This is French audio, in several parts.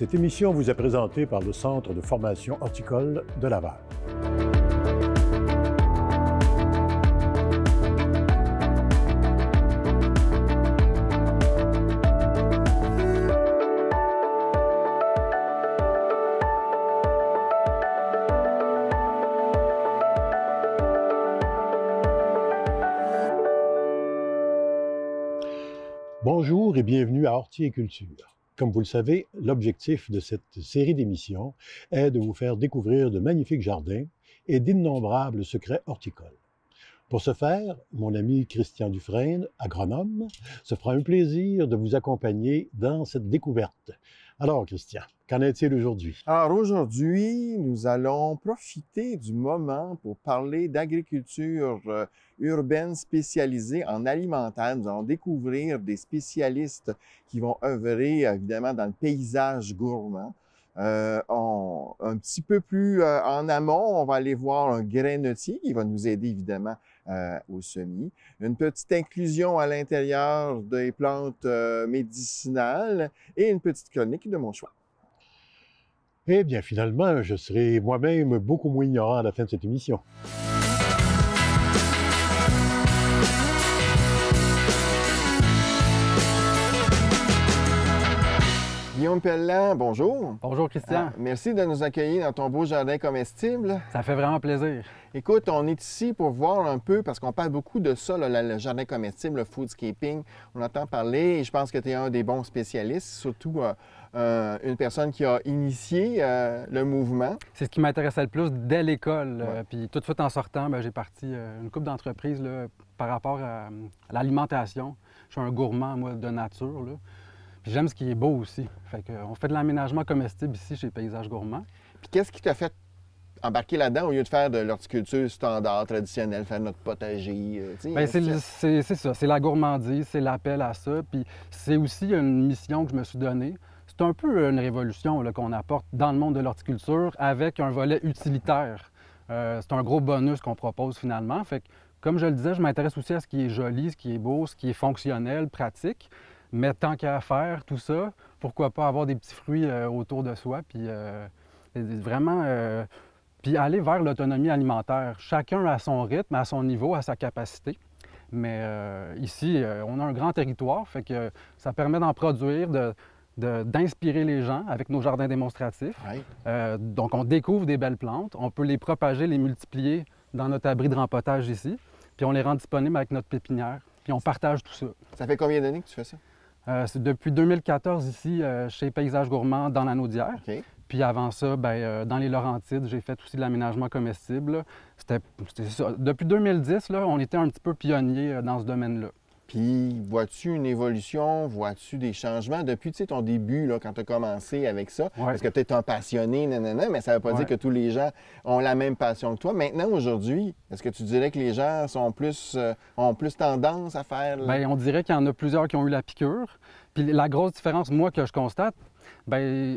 Cette émission vous est présentée par le Centre de formation horticole de Laval. Bonjour et bienvenue à culture. Comme vous le savez, l'objectif de cette série d'émissions est de vous faire découvrir de magnifiques jardins et d'innombrables secrets horticoles. Pour ce faire, mon ami Christian Dufresne, agronome, se fera un plaisir de vous accompagner dans cette découverte alors, Christian, qu'en est-il aujourd'hui? Alors, aujourd'hui, nous allons profiter du moment pour parler d'agriculture euh, urbaine spécialisée en alimentaire. Nous allons découvrir des spécialistes qui vont œuvrer, euh, évidemment, dans le paysage gourmand. Euh, un petit peu plus en amont, on va aller voir un grainetier qui va nous aider évidemment euh, au semis. Une petite inclusion à l'intérieur des plantes euh, médicinales et une petite chronique de mon choix. Eh bien, finalement, je serai moi-même beaucoup moins ignorant à la fin de cette émission. Guillaume Pellan, bonjour. Bonjour, Christian. Ah, merci de nous accueillir dans ton beau jardin comestible. Ça fait vraiment plaisir. Écoute, on est ici pour voir un peu, parce qu'on parle beaucoup de ça, le jardin comestible, le foodscaping. On entend parler et je pense que tu es un des bons spécialistes, surtout euh, une personne qui a initié euh, le mouvement. C'est ce qui m'intéressait le plus dès l'école. Euh, puis tout de suite en sortant, ben, j'ai parti une coupe d'entreprises par rapport à, l'alimentation. Je suis un gourmand, moi, de nature. Là j'aime ce qui est beau aussi. Fait on fait de l'aménagement comestible ici chez Paysages Gourmands. Puis qu'est-ce qui t'a fait embarquer là-dedans au lieu de faire de l'horticulture standard, traditionnelle, faire notre potager? Euh, Bien, c'est, ça. C'est la gourmandise, c'est l'appel à ça. Puis c'est aussi une mission que je me suis donnée. C'est un peu une révolution qu'on apporte dans le monde de l'horticulture avec un volet utilitaire. Euh, c'est un gros bonus qu'on propose finalement. Fait que, comme je le disais, je m'intéresse aussi à ce qui est joli, ce qui est beau, ce qui est fonctionnel, pratique. Mais tant qu'à faire tout ça, pourquoi pas avoir des petits fruits euh, autour de soi, puis euh, vraiment, euh, puis aller vers l'autonomie alimentaire. Chacun à son rythme, à son niveau, à sa capacité. Mais ici, on a un grand territoire, fait que ça permet d'en produire, de, d'inspirer les gens avec nos jardins démonstratifs. donc, on découvre des belles plantes, on peut les propager, les multiplier dans notre abri de rempotage ici, puis on les rend disponibles avec notre pépinière, puis on partage tout ça. Ça fait combien d'années que tu fais ça? Euh, c'est depuis 2014 ici, euh, chez Paysages Gourmand dans la Naudière. Puis avant ça, ben, euh, dans les Laurentides, j'ai fait aussi de l'aménagement comestible. C'était, Depuis 2010, là, on était un petit peu pionnier dans ce domaine-là. Puis, vois-tu une évolution, vois-tu des changements depuis ton début, là, quand tu as commencé avec ça? est Parce que tu es un passionné, nanana, mais ça ne veut pas dire que tous les gens ont la même passion que toi. Maintenant, aujourd'hui, est-ce que tu dirais que les gens sont plus, euh, ont plus tendance à faire. Bien, on dirait qu'il y en a plusieurs qui ont eu la piqûre. Puis la grosse différence, moi, que je constate, Bien,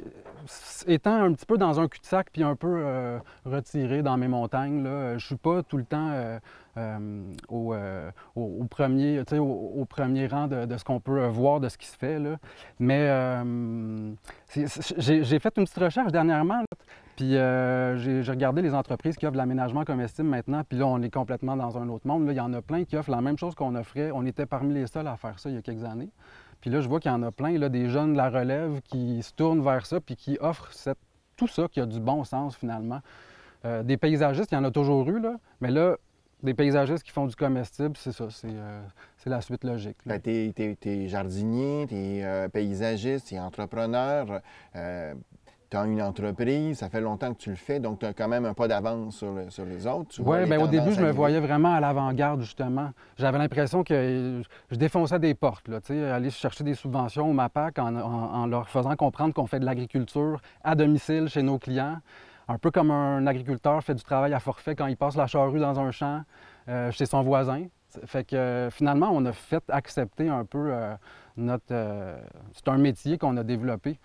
étant un petit peu dans un cul-de-sac puis un peu euh, retiré dans mes montagnes, euh, je ne suis pas tout le temps au, premier, rang de, ce qu'on peut euh, voir, de ce qui se fait. Là. Mais j'ai fait une petite recherche dernièrement, puis j'ai regardé les entreprises qui offrent de l'aménagement comestible maintenant, puis là, on est complètement dans un autre monde. Il y en a plein qui offrent la même chose qu'on offrait. On était parmi les seuls à faire ça il y a quelques années. Puis là, je vois qu'il y en a plein, là, des jeunes de la relève qui se tournent vers ça, puis qui offrent tout ça qui a du bon sens finalement. Euh, des paysagistes, il y en a toujours eu, là, mais là, des paysagistes qui font du comestible, c'est ça, c'est euh, la suite logique. Ben, t'es jardinier, t'es euh, paysagiste, t'es entrepreneur tu as une entreprise, ça fait longtemps que tu le fais, donc tu as quand même un pas d'avance sur, les autres. Oui, bien au début, je me voyais vraiment à l'avant-garde, justement. J'avais l'impression que je défonçais des portes, là, aller chercher des subventions au MAPAC en, leur faisant comprendre qu'on fait de l'agriculture à domicile chez nos clients. Un peu comme un agriculteur fait du travail à forfait quand il passe la charrue dans un champ euh, chez son voisin. Fait que finalement, on a fait accepter un peu euh, notre. Euh, c'est un métier qu'on a développé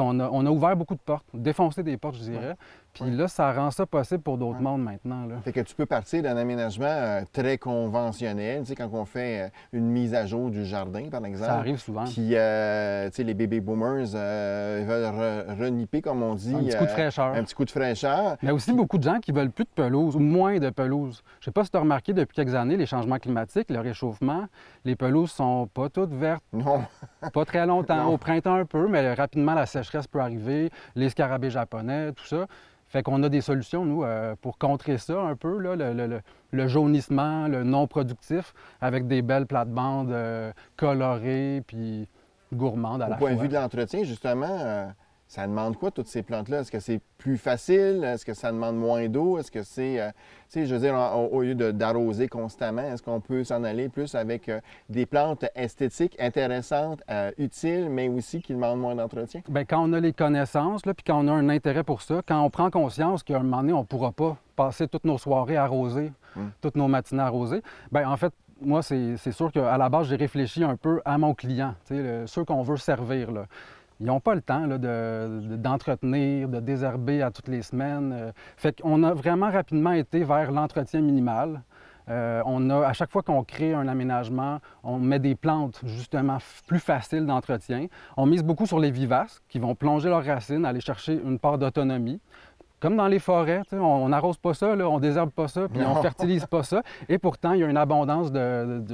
on a ouvert beaucoup de portes, défoncé des portes, je dirais. Puis là, ça rend ça possible pour d'autres mondes maintenant. Fait que tu peux partir d'un aménagement euh, très conventionnel, tu sais, quand on fait euh, une mise à jour du jardin, par exemple. Ça arrive souvent. Puis, euh, tu sais, les baby boomers veulent reniper, comme on dit. Un petit coup de fraîcheur. Un petit coup de fraîcheur. Mais aussi beaucoup de gens qui veulent plus de pelouse ou moins de pelouse. Je sais pas si tu as remarqué, depuis quelques années, les changements climatiques, le réchauffement, les pelouses sont pas toutes vertes. Non. pas très longtemps. Au printemps un peu, mais rapidement, la sécheresse peut arriver, les scarabées japonais, tout ça. Fait qu'on a des solutions, nous, euh, pour contrer ça un peu, le, jaunissement, le non-productif, avec des belles plates-bandes euh, colorées puis gourmandes à la fois. Au point de vue de l'entretien, justement, euh, ça demande quoi, toutes ces plantes-là? Est-ce que c'est plus facile? Est-ce que ça demande moins d'eau? Est-ce que c'est, euh, sais, je veux dire, au lieu d'arroser constamment, est-ce qu'on peut s'en aller plus avec euh, des plantes esthétiques, intéressantes, euh, utiles, mais aussi qui demandent moins d'entretien? Bien, quand on a les connaissances, puis quand on a un intérêt pour ça, quand on prend conscience qu'à un moment donné, on ne pourra pas passer toutes nos soirées arrosées, hmm. toutes nos matinées arrosées, bien, en fait, moi, c'est sûr qu'à la base, j'ai réfléchi un peu à mon client, sais, ceux qu'on veut servir. Là. Ils n'ont pas le temps d'entretenir, de, désherber à toutes les semaines. Euh. fait qu'on a vraiment rapidement été vers l'entretien minimal. Euh, on à chaque fois qu'on crée un aménagement, on met des plantes justement plus faciles d'entretien. On mise beaucoup sur les vivaces qui vont plonger leurs racines, aller chercher une part d'autonomie comme dans les forêts, on n'arrose pas ça, on désherbe pas ça, puis on fertilise pas ça. Et pourtant, il y a une abondance de,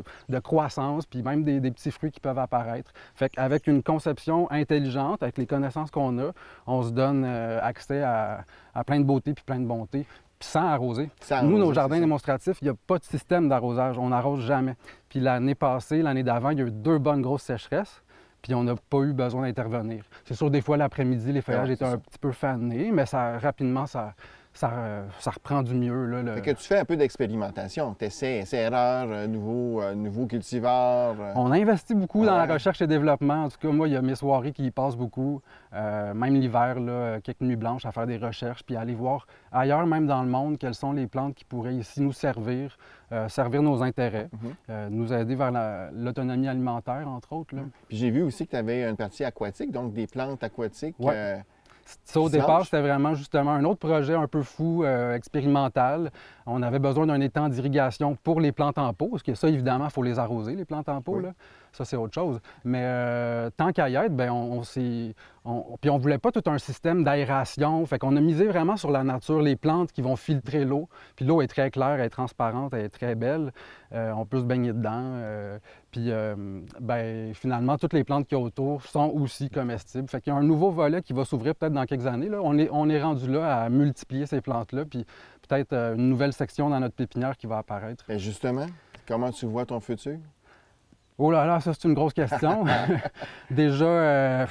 croissance, puis même des, petits fruits qui peuvent apparaître. Fait qu'avec une conception intelligente, avec les connaissances qu'on a, on se donne euh, accès à, plein de beauté puis plein de bonté. sans arroser. Nous, nos jardins démonstratifs, il n'y a pas de système d'arrosage. On n'arrose jamais. Puis l'année passée, l'année d'avant, il y a eu deux bonnes grosses sécheresses puis on n'a pas eu besoin d'intervenir. C'est sûr, des fois, l'après-midi, les feuillages étaient un petit peu fanés, mais ça, rapidement, ça, euh, ça, reprend du mieux. Là, fait que tu fais un peu d'expérimentation. Tu essaies, essaies erreurs, euh, nouveaux euh, nouveau cultivars. On On investit beaucoup dans la recherche et développement. En tout cas, moi, il y a mes soirées qui y passent beaucoup. même l'hiver, quelques nuits blanches à faire des recherches, puis aller voir ailleurs, même dans le monde, quelles sont les plantes qui pourraient ici nous servir, servir nos intérêts, mhm. nous aider vers l'autonomie alimentaire, entre autres. Puis j'ai vu aussi que tu avais une partie aquatique, donc des plantes aquatiques. Ça, au départ, c'était vraiment justement un autre projet un peu fou, euh, expérimental. On avait besoin d'un étang d'irrigation pour les plantes en pot, parce que ça, évidemment, il faut les arroser, les plantes en pot. Là ça c'est autre chose. Mais euh, tant qu'à y être, bien, on, on Puis on voulait pas tout un système d'aération. Fait qu'on a misé vraiment sur la nature, les plantes qui vont filtrer l'eau. Puis l'eau est très claire, elle est transparente, elle est très belle. Euh, on peut se baigner dedans. Euh, puis bien, finalement, toutes les plantes qui autour sont aussi comestibles. Fait qu'il y a un nouveau volet qui va s'ouvrir peut-être dans quelques années. Là. On, est, on est rendu là à multiplier ces plantes-là. Puis peut-être une nouvelle section dans notre pépinière qui va apparaître. Et ben, justement, comment tu vois ton futur? Oh là là, ça c'est une grosse question. Déjà, euh,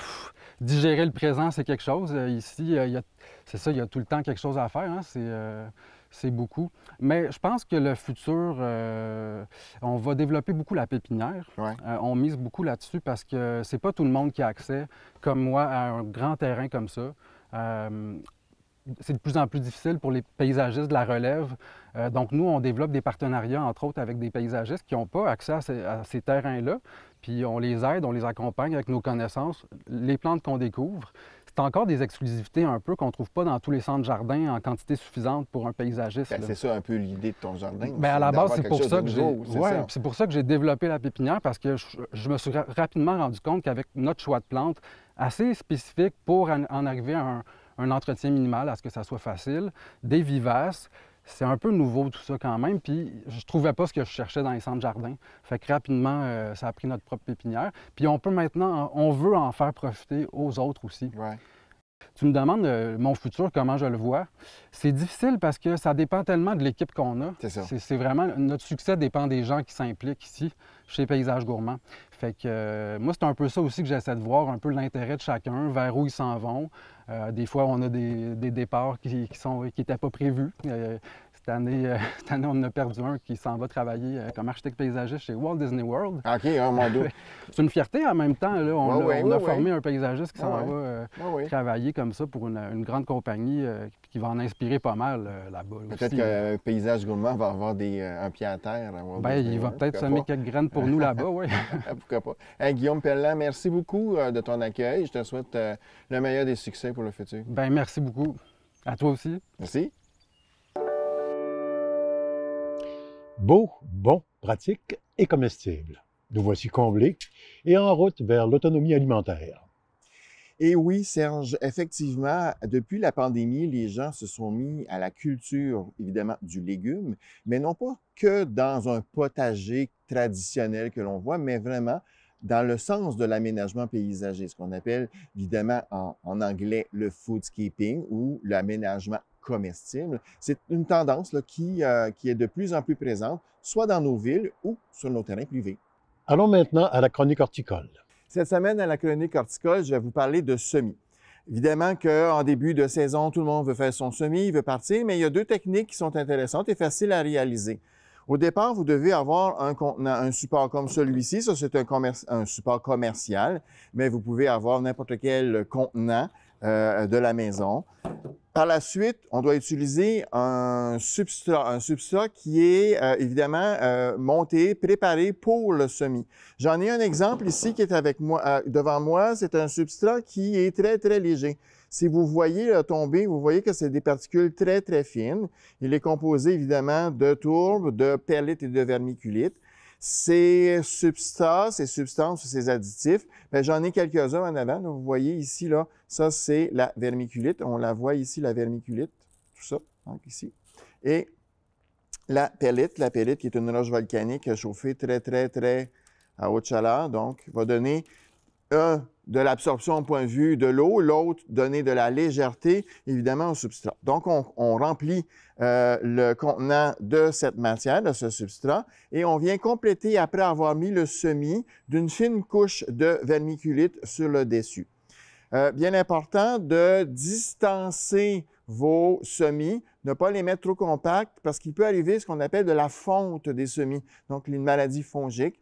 digérer le présent, c'est quelque chose. Euh, ici, euh, c'est ça, il y a tout le temps quelque chose à faire. Hein. C'est beaucoup. Mais je pense que le futur, on va développer beaucoup la pépinière. on mise beaucoup là-dessus parce que c'est pas tout le monde qui a accès, comme moi, à un grand terrain comme ça c'est de plus en plus difficile pour les paysagistes de la relève. Euh, donc, nous, on développe des partenariats, entre autres, avec des paysagistes qui n'ont pas accès à ces, terrains-là. Puis, on les aide, on les accompagne avec nos connaissances, les plantes qu'on découvre. C'est encore des exclusivités un peu qu'on ne trouve pas dans tous les centres jardins en quantité suffisante pour un paysagiste. Ben, c'est ça un peu l'idée de ton jardin. Bien, à la base, c'est pour, ça que j'ai... c'est pour ça que j'ai développé la pépinière parce que je, me suis rapidement rendu compte qu'avec notre choix de plantes assez spécifique pour en arriver à un, un entretien minimal à ce que ça soit facile, des vivaces. C'est un peu nouveau tout ça quand même, puis je trouvais pas ce que je cherchais dans les centres jardins. Fait que rapidement, euh, ça a pris notre propre pépinière. Puis on peut maintenant, on veut en faire profiter aux autres aussi. Tu me demandes euh, mon futur, comment je le vois. C'est difficile parce que ça dépend tellement de l'équipe qu'on a. C'est vraiment notre succès dépend des gens qui s'impliquent ici chez Paysages Gourmands. Fait que euh, moi, c'est un peu ça aussi que j'essaie de voir, un peu l'intérêt de chacun, vers où ils s'en vont. Euh, des fois, on a des, départs qui, qui n'étaient pas prévus. Euh, cette année, on en a perdu un qui s'en va travailler euh, comme architecte paysagiste chez Walt Disney World. OK, un mon c'est une fierté en même temps. on, a, formé un paysagiste qui s'en va euh, travailler comme ça pour une, grande compagnie qui va en inspirer pas mal là-bas. Peut-être que Paysage Gourmand va avoir des, un pied à terre. Bien, il va peut-être semer quelques graines pour nous là-bas, oui. Ah, pourquoi pas. Guillaume Pellan, merci beaucoup de ton accueil. Je te souhaite le meilleur des succès pour le futur. Bien, merci beaucoup. À toi aussi. Merci. Beau, bon, pratique et comestible. Nous voici comblés et en route vers l'autonomie alimentaire. Et oui, Serge, effectivement, depuis la pandémie, les gens se sont mis à la culture, évidemment, du légume, mais non pas que dans un potager traditionnel que l'on voit, mais vraiment dans le sens de l'aménagement paysager, ce qu'on appelle évidemment en, anglais le foodscaping ou l'aménagement c'est une tendance euh, qui, est de plus en plus présente, soit dans nos villes ou sur nos terrains privés. Allons maintenant à la chronique horticole. Cette semaine, à la chronique horticole, je vais vous parler de semis. Évidemment qu'en début de saison, tout le monde veut faire son semis, il veut partir, mais il y a deux techniques qui sont intéressantes et faciles à réaliser. Au départ, vous devez avoir un contenant, un support comme celui-ci. Ça, c'est un, un, support commercial, mais vous pouvez avoir n'importe quel contenant euh, de la maison. Par la suite, on doit utiliser un substrat, un substrat qui est euh, évidemment euh, monté, préparé pour le semis. J'en ai un exemple ici qui est avec moi, devant moi. C'est un substrat qui est très, très léger. Si vous voyez tomber, vous voyez que c'est des particules très, très fines. Il est composé évidemment de tourbe, de perlite et de vermiculite. Ces substances, ces substances, ces additifs, ben, j'en ai quelques-uns en avant. vous voyez ici, là, ça, c'est la vermiculite. On la voit ici, la vermiculite, tout ça, donc ici. Et la pellite, la pellite qui est une roche volcanique chauffée très, très, très à haute chaleur, donc va donner un de l'absorption au point de vue de l'eau, l'autre donner de la légèreté, évidemment, au substrat. Donc, on, remplit euh, le contenant de cette matière, de ce substrat, et on vient compléter, après avoir mis le semis, d'une fine couche de vermiculite sur le dessus. Euh, bien important de distancer vos semis, ne pas les mettre trop compacts parce qu'il peut arriver ce qu'on appelle de la fonte des semis, donc une maladie fongique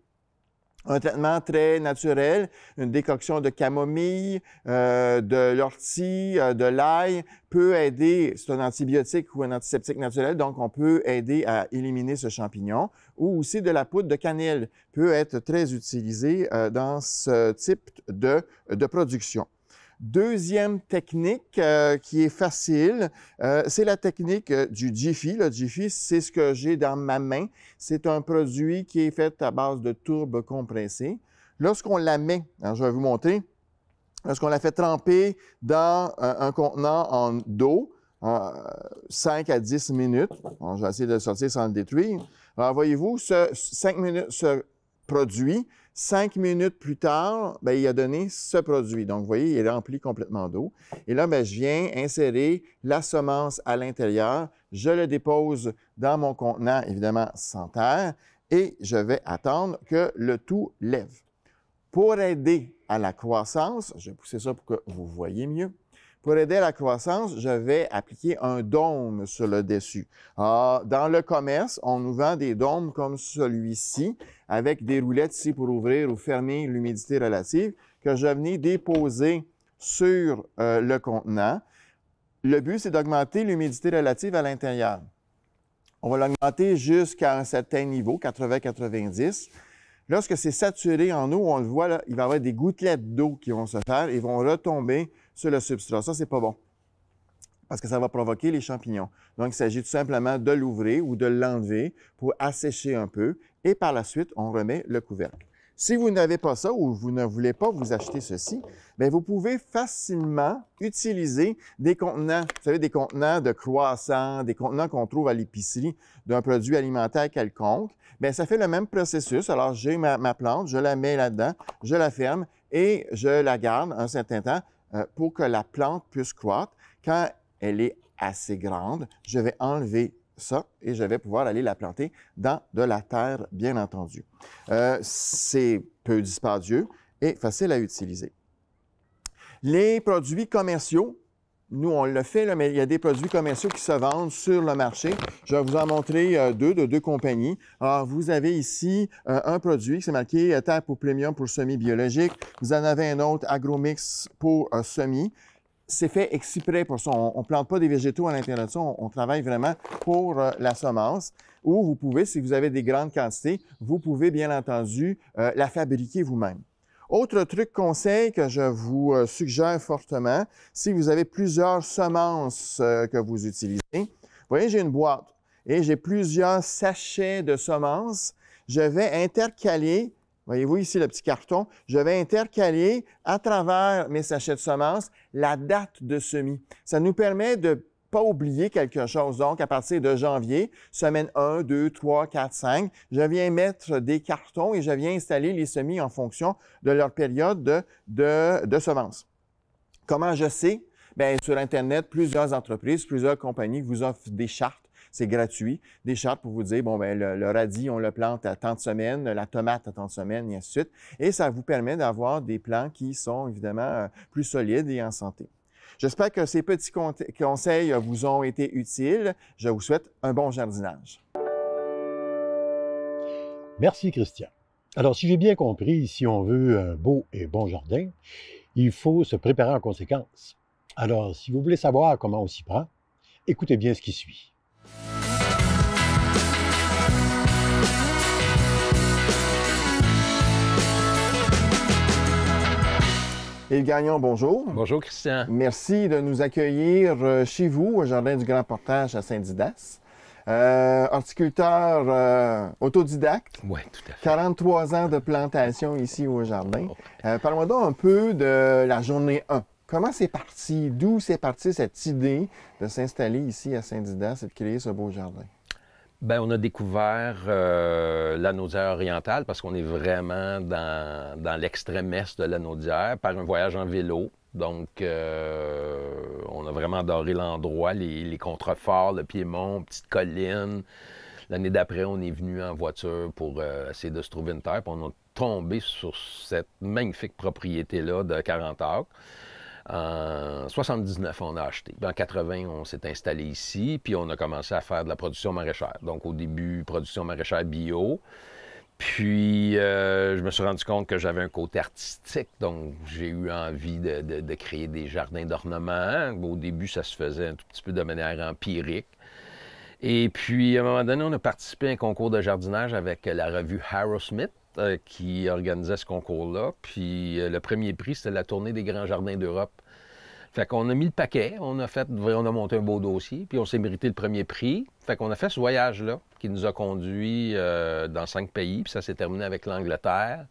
un traitement très naturel, une décoction de camomille, euh, de l'ortie, euh, de l'ail peut aider, c'est un antibiotique ou un antiseptique naturel, donc on peut aider à éliminer ce champignon, ou aussi de la poudre de cannelle peut être très utilisée euh, dans ce type de, de production. Deuxième technique euh, qui est facile, euh, c'est la technique euh, du Jiffy. Le Jiffy, c'est ce que j'ai dans ma main. C'est un produit qui est fait à base de tourbe compressée. Lorsqu'on la met, hein, je vais vous montrer, lorsqu'on la fait tremper dans un, contenant en eau, 5 à 10 minutes, bon, de le sortir sans le détruire. Alors, voyez-vous, ce 5 minutes, produit. Cinq minutes plus tard, ben, il a donné ce produit. Donc, vous voyez, il est rempli complètement d'eau. Et là, ben, je viens insérer la semence à l'intérieur. Je le dépose dans mon contenant, évidemment, sans terre. Et je vais attendre que le tout lève. Pour aider à la croissance, je vais pousser ça pour que vous voyez mieux. Pour aider à la croissance, je vais appliquer un dôme sur le dessus. Ah, dans le commerce, on nous vend des dômes comme celui-ci avec des roulettes ici pour ouvrir ou fermer l'humidité relative, que je venais déposer sur euh, le contenant. Le but, c'est d'augmenter l'humidité relative à l'intérieur. On va l'augmenter jusqu'à un certain niveau, 80-90. Lorsque c'est saturé en eau, on le voit, il va y avoir des gouttelettes d'eau qui vont se faire et vont retomber sur le substrat. Ça, c'est pas bon parce que ça va provoquer les champignons. Donc, il s'agit tout simplement de l'ouvrir ou de l'enlever pour assécher un peu et par la suite, on remet le couvercle. Si vous n'avez pas ça ou vous ne voulez pas vous acheter ceci, bien, vous pouvez facilement utiliser des contenants, vous savez, des contenants de croissants, des contenants qu'on trouve à l'épicerie d'un produit alimentaire quelconque. Bien, ça fait le même processus. Alors, j'ai ma, ma, plante, je la mets là-dedans, je la ferme et je la garde un certain temps euh, pour que la plante puisse croître. Quand elle est assez grande. Je vais enlever ça et je vais pouvoir aller la planter dans de la terre, bien entendu. Euh, c'est peu dispendieux et facile à utiliser. Les produits commerciaux, nous, on le fait, mais il y a des produits commerciaux qui se vendent sur le marché. Je vais vous en montrer euh, deux de deux compagnies. Alors, vous avez ici euh, un produit qui c'est marqué Terre pour Premium pour semi-biologique. Vous en avez un autre, Agromix pour semi c'est fait exprès pour ça. On ne plante pas des végétaux à l'intérieur On, travaille vraiment pour euh, la semence. Ou vous pouvez, si vous avez des grandes quantités, vous pouvez bien entendu euh, la fabriquer vous-même. Autre truc conseil que je vous euh, suggère fortement, si vous avez plusieurs semences que vous utilisez, voyez, j'ai une boîte et j'ai plusieurs sachets de semences. Je vais intercaler Voyez-vous ici le petit carton? Je vais intercaler à travers mes sachets de semences la date de semis. Ça nous permet de pas oublier quelque chose. Donc, à partir de janvier, semaine 1, 2, 3, 4, 5, je viens mettre des cartons et je viens installer les semis en fonction de leur période de, de, de semences. Comment je sais? Bien, sur Internet, plusieurs entreprises, plusieurs compagnies vous offrent des chartes c'est gratuit. Des chartes pour vous dire, bon, ben le, radis, on le plante à tant de semaines, la tomate à tant de semaines, et ainsi de suite. Et ça vous permet d'avoir des plants qui sont évidemment euh, plus solides et en santé. J'espère que ces petits conseils vous ont été utiles. Je vous souhaite un bon jardinage. Merci, Christian. Alors, si j'ai bien compris, si on veut un beau et bon jardin, il faut se préparer en conséquence. Alors, si vous voulez savoir comment on s'y prend, écoutez bien ce qui suit. Et Gagnon, bonjour. Bonjour, Christian. Merci de nous accueillir euh, chez vous, au Jardin du Grand Portage à Saint-Didas. Euh, horticulteur euh, autodidacte. Oui, tout à fait. 43 ans de plantation ici au jardin. Oh, parle-moi donc un peu de la journée 1. Comment c'est parti? D'où c'est parti cette idée de s'installer ici à Saint-Didas et de créer ce beau jardin? Bien, on a découvert euh, la orientale parce qu'on est vraiment dans, l'extrême est de l'anneau par un voyage en vélo. Donc, euh, on a vraiment adoré l'endroit, les, contreforts, le piémont, petite collines. L'année d'après, on est venu en voiture pour euh, essayer de se trouver une terre. Puis on a tombé sur cette magnifique propriété-là de 40 acres. En 79, on a acheté. En 80, on s'est installé ici, puis on a commencé à faire de la production maraîchère. Donc, au début, production maraîchère bio. Puis, euh, je me suis rendu compte que j'avais un côté artistique, donc j'ai eu envie de, créer des jardins d'ornement. Au début, ça se faisait un tout petit peu de manière empirique. Et puis, à un moment donné, on a participé à un concours de jardinage avec la revue Harrow Smith, euh, qui organisait ce concours-là. Puis euh, le premier prix, c'était la tournée des grands jardins d'Europe. Fait qu'on a mis le paquet, on a fait, on a monté un beau dossier, puis on s'est mérité le premier prix. Fait qu'on a fait ce voyage-là qui nous a conduit euh, dans cinq pays, puis ça s'est terminé avec l'Angleterre.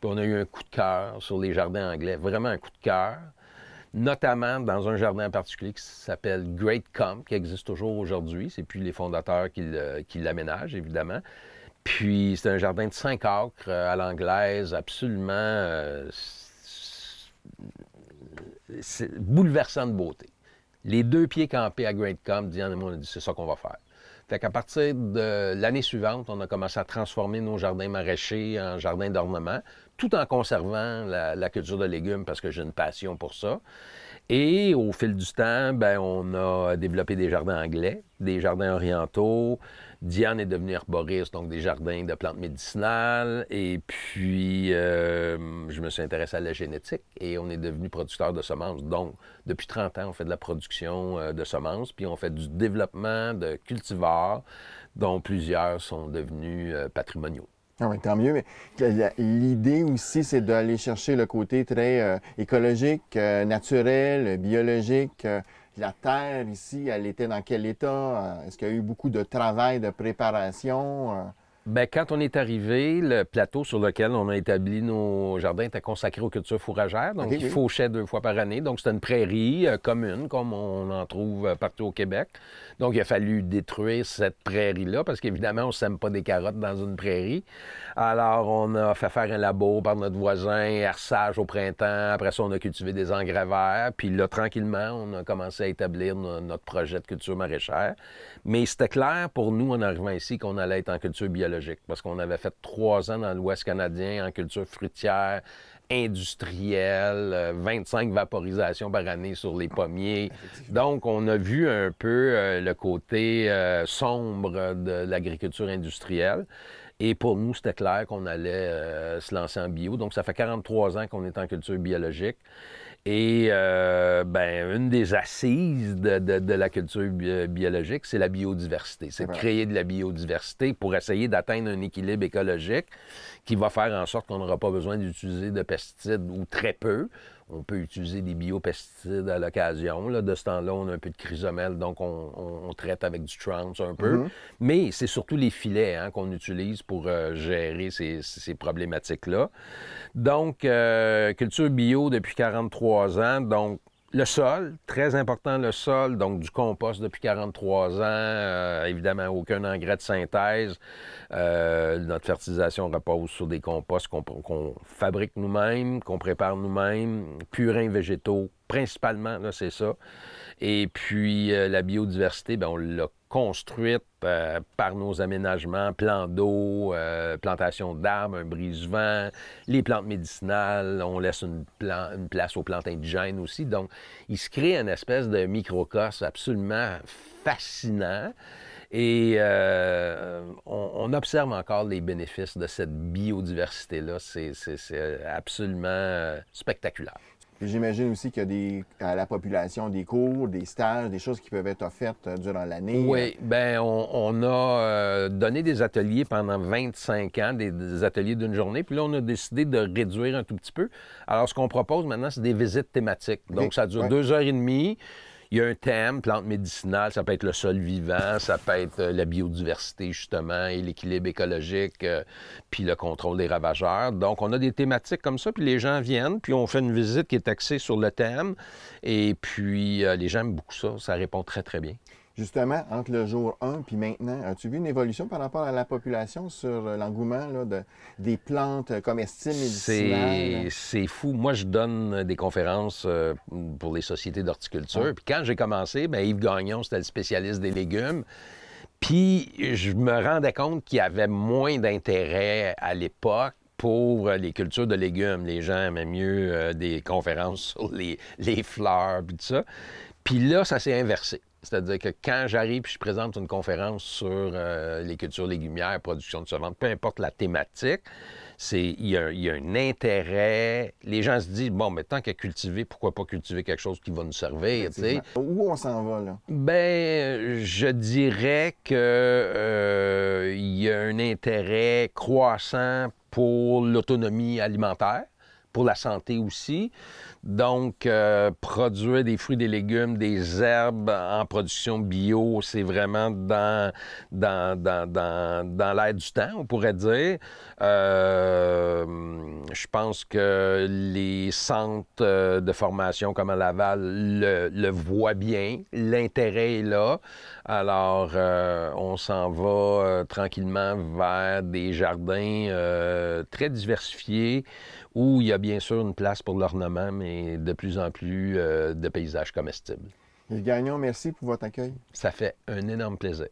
Puis on a eu un coup de cœur sur les jardins anglais, vraiment un coup de cœur notamment dans un jardin en particulier qui s'appelle Great Comp, qui existe toujours aujourd'hui. C'est puis les fondateurs qui l'aménagent, évidemment. Puis c'est un jardin de cinq acres euh, à l'anglaise, absolument euh, bouleversant de beauté. Les deux pieds campés à Great Camp, Diane et moi, on a dit c'est ça qu'on va faire. Fait qu'à partir de l'année suivante, on a commencé à transformer nos jardins maraîchers en jardins d'ornement tout en conservant la, culture de légumes parce que j'ai une passion pour ça. Et au fil du temps, ben, on a développé des jardins anglais, des jardins orientaux. Diane est devenue herboriste, donc des jardins de plantes médicinales. Et puis, euh, je me suis intéressé à la génétique et on est devenu producteur de semences. Donc, depuis 30 ans, on fait de la production euh, de semences, puis on fait du développement de cultivars, dont plusieurs sont devenus euh, patrimoniaux. Ah tant mieux. Mais l'idée aussi, c'est d'aller chercher le côté très euh, écologique, euh, naturel, biologique. Euh, la terre ici, elle était dans quel état? Est-ce qu'il y a eu beaucoup de travail de préparation? Bien, quand on est arrivé, le plateau sur lequel on a établi nos jardins était consacré aux cultures fourragères. Donc, il fauchait deux fois par année. Donc, c'était une prairie euh, commune, comme on en trouve euh, partout au Québec. Donc, il a fallu détruire cette prairie-là, parce qu'évidemment, on ne sème pas des carottes dans une prairie. Alors, on a fait faire un labo par notre voisin, arçage au printemps. Après ça, on a cultivé des engrais verts. Puis là, tranquillement, on a commencé à établir notre projet de culture maraîchère. Mais c'était clair pour nous, en arrivant ici, qu'on allait être en culture biologique parce qu'on avait fait trois ans dans l'Ouest canadien en culture fruitière, industrielle, 25 euh, vaporisations par année sur les pommiers. Donc, on a vu un peu euh, le côté euh, sombre de l'agriculture industrielle. Et pour nous, c'était clair qu'on allait se lancer en bio. Donc, ça fait 43 ans qu'on est en culture biologique. Et euh, ben, une des assises de, de, la culture euh, biologique, c'est la biodiversité. C'est créer de la biodiversité pour essayer d'atteindre un équilibre écologique qui va faire en sorte qu'on n'aura pas besoin d'utiliser de pesticides ou très peu. On peut utiliser des biopesticides à l'occasion. De ce temps-là, on a un peu de chrysomel, donc on, traite avec du trans un peu. Mm-hmm. Mais c'est surtout les filets hein, qu'on utilise pour euh, gérer ces, problématiques-là. Donc, euh, culture bio depuis 43 ans. Donc, le sol, très important le sol, donc du compost depuis 43 ans, euh, évidemment aucun engrais de synthèse. Euh, notre fertilisation repose sur des composts qu'on fabrique nous-mêmes, qu'on prépare nous-mêmes, purins végétaux principalement, c'est ça. Et puis euh, la biodiversité, ben, on l'a construite euh, par nos aménagements, plans d'eau, plantations euh, plantation d'arbres, un brise-vent, les plantes médicinales, on laisse une, place aux plantes indigènes aussi. Donc, il se crée une espèce de microcosme absolument fascinant et euh, on, observe encore les bénéfices de cette biodiversité-là. C'est absolument spectaculaire. J'imagine aussi qu'il y a à la population des cours, des stages, des choses qui peuvent être offertes euh, durant l'année. Oui, bien, on, a euh, donné des ateliers pendant 25 ans, des, ateliers d'une journée, puis là, on a décidé de réduire un tout petit peu. Alors, ce qu'on propose maintenant, c'est des visites thématiques. Donc, ça dure deux heures et demie il y a un thème, plantes médicinales, ça peut être le sol vivant, ça peut être euh, la biodiversité, justement, et l'équilibre écologique, euh, puis le contrôle des ravageurs. Donc, on a des thématiques comme ça, puis les gens viennent, puis on fait une visite qui est axée sur le thème. Et puis, euh, les gens aiment beaucoup ça, ça répond très, très bien justement, entre le jour 1 puis maintenant, as-tu vu une évolution par rapport à la population sur euh, l'engouement de, des plantes euh, comestibles médicinales? C'est fou. Moi, je donne euh, des conférences pour les sociétés d'horticulture. Puis quand j'ai commencé, ben, Yves Gagnon, c'était le spécialiste des légumes. Puis je me rendais compte qu'il y avait moins d'intérêt à l'époque pour les cultures de légumes. Les gens aimaient mieux des conférences sur les, les fleurs, puis tout ça. Puis là, ça s'est inversé. C'est-à-dire que quand j'arrive et je présente une conférence sur euh, les cultures légumières, production de semences, peu importe la thématique, c'est il y, a un intérêt. Les gens se disent bon, mais tant qu'à cultiver, pourquoi pas cultiver quelque chose qui va nous servir, Où on s'en va là Ben, je dirais que euh, il y a un intérêt croissant pour l'autonomie alimentaire, pour la santé aussi. Donc, euh, produire des fruits, des légumes, des herbes en production bio, c'est vraiment dans, dans, dans, l'air du temps, on pourrait dire. Euh, je pense que les centres euh, de formation comme à Laval le, voit voient bien. L'intérêt est là. Alors, on s'en va tranquillement vers des jardins très diversifiés où il y a bien sûr une place pour l'ornement, mais de plus en plus euh, de paysages comestibles. Gagnon, merci pour votre accueil. Ça fait un énorme plaisir.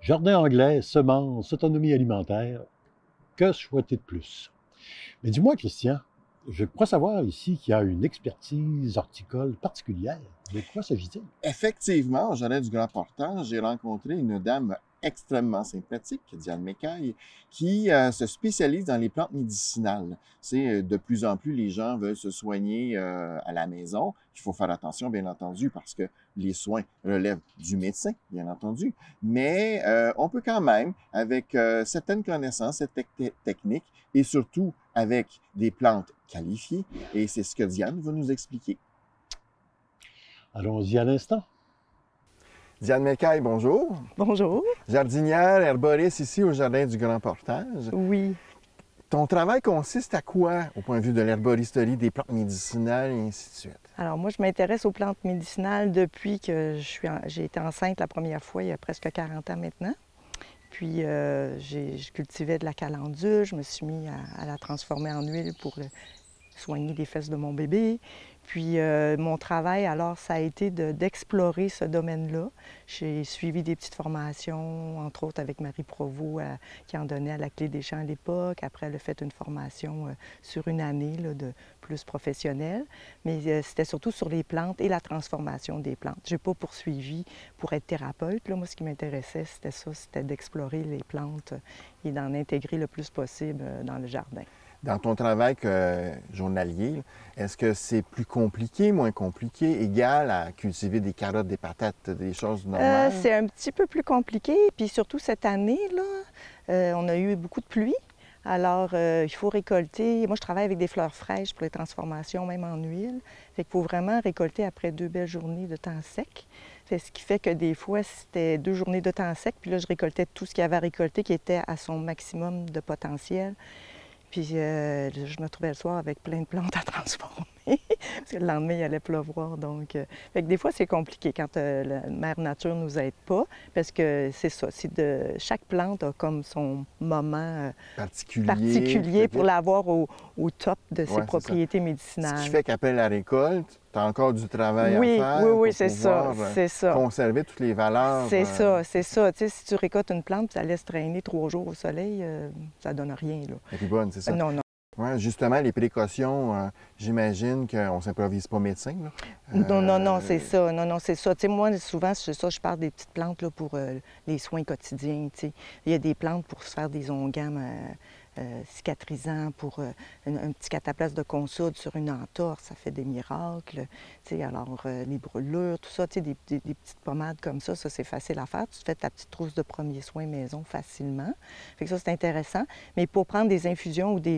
Jardin anglais, semences, autonomie alimentaire, que souhaiter de plus? Mais dis-moi, Christian, je crois savoir ici qu'il y a une expertise horticole particulière. De quoi s'agit-il? Effectivement, j'en du Grand Portant, j'ai rencontré une dame extrêmement sympathique, Diane Mécaille, qui euh, se spécialise dans les plantes médicinales. C'est euh, de plus en plus les gens veulent se soigner euh, à la maison. Il faut faire attention, bien entendu, parce que les soins relèvent du médecin, bien entendu. Mais on peut quand même, avec certaines connaissances, cette technique, et surtout avec des plantes qualifiées, et c'est ce que Diane va nous expliquer. Allons-y à l'instant. Diane McKay, bonjour. Bonjour. Jardinière, herboriste ici au Jardin du Grand Portage. Oui. Ton travail consiste à quoi au point de vue de l'herboristerie, des plantes médicinales et ainsi de suite? Alors moi, je m'intéresse aux plantes médicinales depuis que j'ai été enceinte la première fois, il y a presque 40 ans maintenant. Puis euh, je cultivais de la calendule, je me suis mis à, la transformer en huile pour soigner les fesses de mon bébé. Puis euh, mon travail, alors, ça a été d'explorer ce domaine-là. J'ai suivi des petites formations, entre autres avec Marie Provost, euh, qui en donnait à la Clé des Champs à l'époque. Après, elle a fait une formation euh, sur une année là, de plus professionnelle. Mais c'était surtout sur les plantes et la transformation des plantes. Je n'ai pas poursuivi pour être thérapeute. Moi, ce qui m'intéressait, c'était ça, c'était d'explorer les plantes et d'en intégrer le plus possible dans le jardin. Dans ton travail que, journalier, est-ce que c'est plus compliqué, moins compliqué, égal à cultiver des carottes, des patates, des choses euh, normales? c'est un petit peu plus compliqué. Puis surtout cette année, là, euh, on a eu beaucoup de pluie. Alors, euh, il faut récolter. Moi, je travaille avec des fleurs fraîches pour les transformations, même en huile. Fait qu'il faut vraiment récolter après deux belles journées de temps sec. C'est ce qui fait que des fois, c'était deux journées de temps sec, puis là, je récoltais tout ce qu'il y avait à récolter qui était à son maximum de potentiel. Puis euh, je me trouvais le soir avec plein de plantes à transformer parce que le lendemain, il allait pleuvoir. Donc, euh, des fois, c'est compliqué quand euh, la mère nature ne nous aide pas, parce que c'est ça. C'est de chaque plante a comme son moment euh, particulier, pour l'avoir au, top de ses propriétés médicinales. Ce qui fait qu'après la récolte, tu as encore du travail à faire. Oui, oui, c'est ça, c'est ça. Conserver toutes les valeurs. C'est ça, c'est ça. Tu si tu récoltes une plante, ça laisse traîner trois jours au soleil, ça donne rien là. Elle est bonne, c'est ça. non, non justement, les précautions, euh, j'imagine qu'on ne s'improvise pas médecin. Non, non, non, c'est euh, ça. Non, c'est ça. moi, souvent, c'est ça, je parle des petites plantes là, pour euh, les soins quotidiens. Il y a des plantes pour se faire des ongames euh, cicatrisant pour euh, un, petit cataplasme de consode sur une entorse, ça fait des miracles. alors, euh, les brûlures, tout ça, des, petites pommades comme ça, ça, c'est facile à faire. Tu te fais ta petite trousse de premiers soins maison facilement. Fait que ça, c'est intéressant. Mais pour prendre des infusions ou des,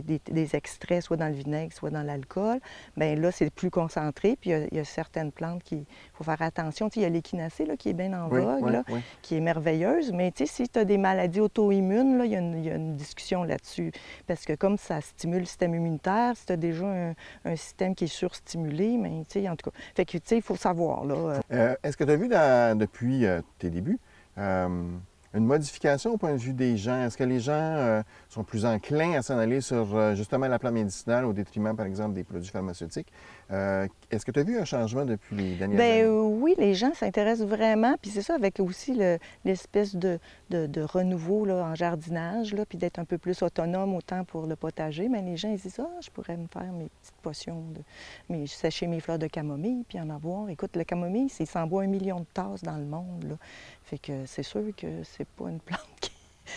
extraits, soit dans le vinaigre, soit dans l'alcool, bien là, c'est plus concentré. Puis il y, a certaines plantes qui faut faire attention. il y a l'échinacée qui est bien en vogue, qui est merveilleuse, mais si tu as des maladies auto-immunes, il, y, a une discussion là-dessus. Parce que comme ça stimule le système immunitaire, si tu as déjà un, système qui est surstimulé, mais en tout cas. Fait que, il faut savoir, euh. Euh, Est-ce que tu as vu depuis euh, tes débuts? une modification au point de vue des gens? Est-ce que les gens sont plus enclins à s'en aller sur justement la plante médicinale au détriment, par exemple, des produits pharmaceutiques? Euh, est-ce que tu as vu un changement depuis les dernières ben, années? Euh, oui, les gens s'intéressent vraiment. Puis c'est ça, avec aussi l'espèce de, renouveau en jardinage, là, puis d'être un peu plus autonome autant pour le potager. Mais les gens ils disent, ah, je pourrais me faire mes petites potions, de... mes sécher mes fleurs de camomille, puis en avoir. Écoute, le camomille, il s'en boit un million de tasses dans le monde. Là. Fait que c'est sûr que c'est pas une plante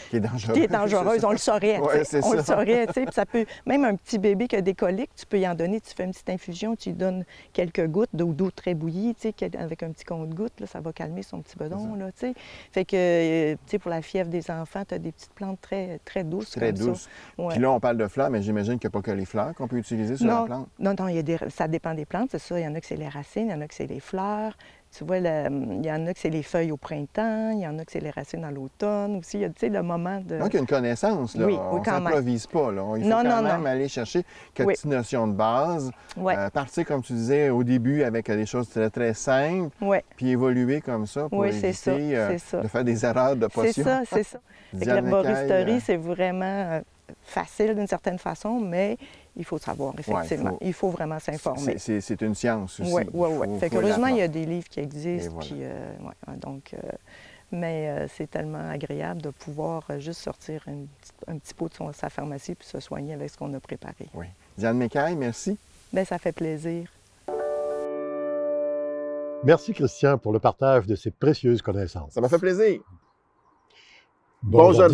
qui est dangereuse. on le saurait. on ça. peut, même un petit bébé qui a des coliques, tu peux y en donner, tu fais une petite infusion, tu lui donnes quelques gouttes d'eau, d'eau très bouillie, avec un petit compte-goutte, ça va calmer son petit bedon, là, tu Fait que, euh, pour la fièvre des enfants, tu as des petites plantes très, très douces. Très douces. Puis là, on parle de fleurs, mais j'imagine qu'il n'y a pas que les fleurs qu'on peut utiliser sur la plante. Non, non, ça dépend des plantes, c'est ça. Il y en a que c'est les racines, il y en a que c'est les fleurs. Tu vois, hum, il y en a que c'est les feuilles au printemps, il y en a que c'est les racines à l'automne aussi. Il y a, tu sais, le moment de... Donc, il y a une connaissance, là. Oui, on ne s'improvise pas, là. Il faut quand même aller chercher quelques notions de base. Euh, partir, comme tu disais, au début avec des choses très, très simples. Puis évoluer comme ça pour éviter euh, de faire des erreurs de potion. C'est ça, c'est ça. L'herboristerie, euh, c'est vraiment euh, facile d'une certaine façon, mais il faut savoir, effectivement. il, faut... vraiment s'informer. C'est une science aussi. Oui, oui, oui. il y a des livres qui existent. Euh, donc, euh, mais euh, c'est tellement agréable de pouvoir juste sortir un petit pot de sa pharmacie puis se soigner avec ce qu'on a préparé. Oui. Diane Mécaille, merci. Bien, ça fait plaisir. Merci, Christian, pour le partage de ces précieuses connaissances. Ça m'a fait plaisir. Bonjour